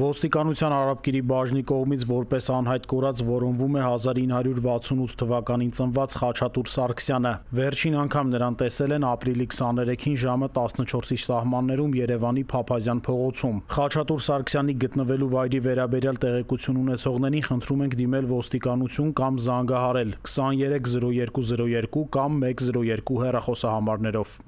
Ոստիկանության արաբկիրի բաժնի կողմից որպես անհայտ կորած որոնվում է 1968 թվականին ծնված Խաչատուր Սարգսյանը։ Վերջին անգամ նրան տեսել են ապրիլի 23-ին ժամը 14-ի սահմաններում Երևանի Փափազյան փողոցում։ Խաչատուր Սարգսյանի գտնվելու վայրի վերաբերյալ տեղեկություն ունեցողներին խնդրում ենք դիմել ոստիկանություն կամ զանգահարել 23 0202 կամ 102 հեռախոսահամարներով։